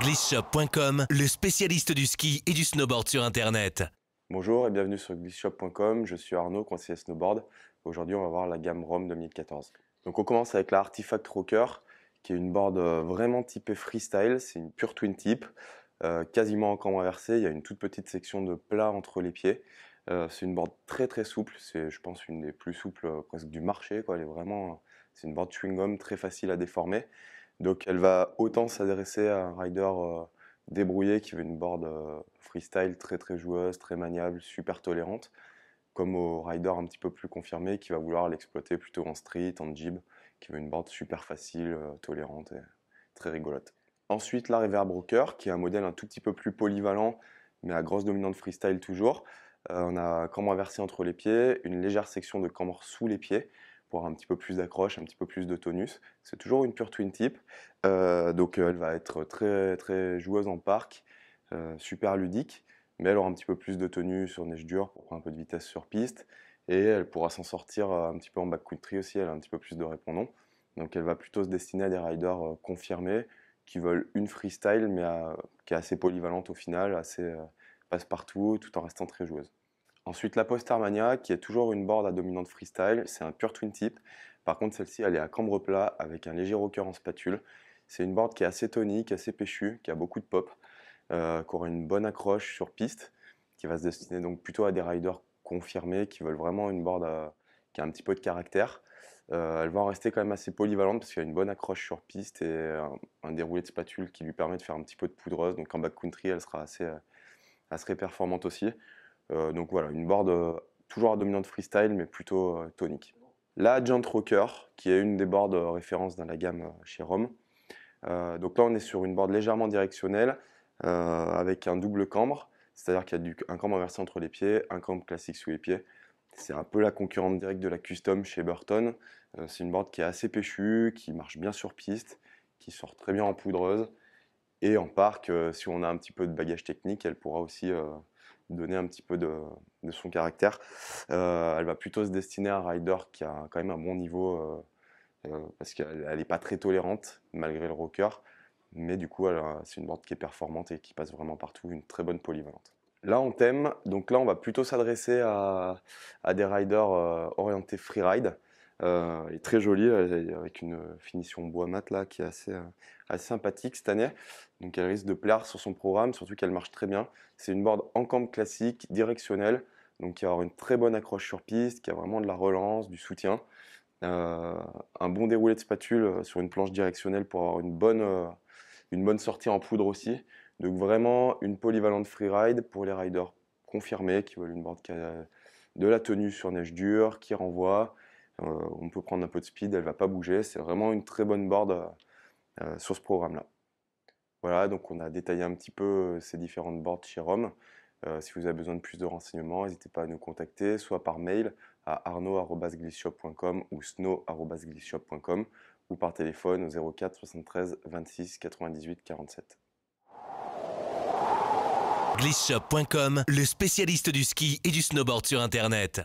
Glissshop.com, le spécialiste du ski et du snowboard sur Internet. Bonjour et bienvenue sur Glissshop.com, je suis Arnaud, conseiller snowboard. Aujourd'hui, on va voir la gamme Rome 2014. Donc on commence avec la Artifact Rocker, qui est une board euh, vraiment typée freestyle, c'est une pure twin tip, euh, quasiment en inversée. inversé, il y a une toute petite section de plat entre les pieds. Euh, c'est une board très très souple, c'est je pense une des plus souples presque du marché, elle est vraiment, c'est une board chewing-gum très facile à déformer. Donc elle va autant s'adresser à un rider euh, débrouillé qui veut une board euh, freestyle très très joueuse, très maniable, super tolérante, comme au rider un petit peu plus confirmé qui va vouloir l'exploiter plutôt en street, en jib, qui veut une board super facile, euh, tolérante et très rigolote. Ensuite la Reverb Broker qui est un modèle un tout petit peu plus polyvalent mais à grosse dominante freestyle toujours. on a cambre inversé entre les pieds, une légère section de cambre sous les pieds, pour un petit peu plus d'accroche, un petit peu plus de tonus. C'est toujours une pure twin tip, euh, donc euh, elle va être très, très joueuse en parc, euh, super ludique, mais elle aura un petit peu plus de tenue sur neige dure pour prendre un peu de vitesse sur piste, et elle pourra s'en sortir un petit peu en backcountry aussi, elle a un petit peu plus de répondants. Donc elle va plutôt se destiner à des riders confirmés qui veulent une freestyle, mais qui est assez polyvalente au final, assez passe-partout, tout en restant très joueuse. Ensuite, la Post Armania, qui est toujours une board à dominante freestyle, c'est un pur twin tip. Par contre, celle-ci, elle est à cambre plat avec un léger rocker en spatule. C'est une board qui est assez tonique, assez péchue, qui a beaucoup de pop, euh, qui aura une bonne accroche sur piste, qui va se destiner donc plutôt à des riders confirmés, qui veulent vraiment une board euh, qui a un petit peu de caractère. Euh, elle va en rester quand même assez polyvalente parce qu'elle a une bonne accroche sur piste et un, déroulé de spatule qui lui permet de faire un petit peu de poudreuse. Donc en backcountry, elle sera assez, assez performante aussi. Euh, donc voilà, une board euh, toujours à dominante freestyle, mais plutôt euh, tonique. La Giant Rocker, qui est une des boards références dans la gamme chez Rome. donc là, on est sur une board légèrement directionnelle, avec un double cambre, c'est-à-dire qu'il y a un cambre inversé entre les pieds, un cambre classique sous les pieds. C'est un peu la concurrente directe de la custom chez Burton. c'est une board qui est assez pêchue, qui marche bien sur piste, qui sort très bien en poudreuse. Et en parc, si on a un petit peu de bagage technique, elle pourra aussi donner un petit peu de, son caractère. Euh, elle va plutôt se destiner à un rider qui a quand même un bon niveau, euh, euh, parce qu'elle n'est pas très tolérante malgré le rocker, mais du coup c'est une board qui est performante et qui passe vraiment partout, une très bonne polyvalente. Là on thème, donc là on va plutôt s'adresser à, à, des riders orientés freeride, elle euh, est très jolie, avec une finition bois mat là, qui est assez, euh, assez sympathique cette année. Donc elle risque de plaire sur son programme, surtout qu'elle marche très bien. C'est une board en camp classique, directionnelle, donc qui va avoir une très bonne accroche sur piste, qui a vraiment de la relance, du soutien. Euh, un bon déroulé de spatule sur une planche directionnelle pour avoir une bonne, une bonne sortie en poudre aussi. Donc vraiment une polyvalente freeride pour les riders confirmés qui veulent une board qui a de la tenue sur neige dure, qui renvoie, euh, on peut prendre un peu de speed, elle va pas bouger. C'est vraiment une très bonne board euh, euh, sur ce programme-là. Voilà, donc on a détaillé un petit peu ces différentes boards chez Rome. si vous avez besoin de plus de renseignements, n'hésitez pas à nous contacter, soit par mail à arnaud.glisshop.com ou snow.glisshop.com ou par téléphone au 04 73 26 98 47. Glisshop.com, le spécialiste du ski et du snowboard sur Internet.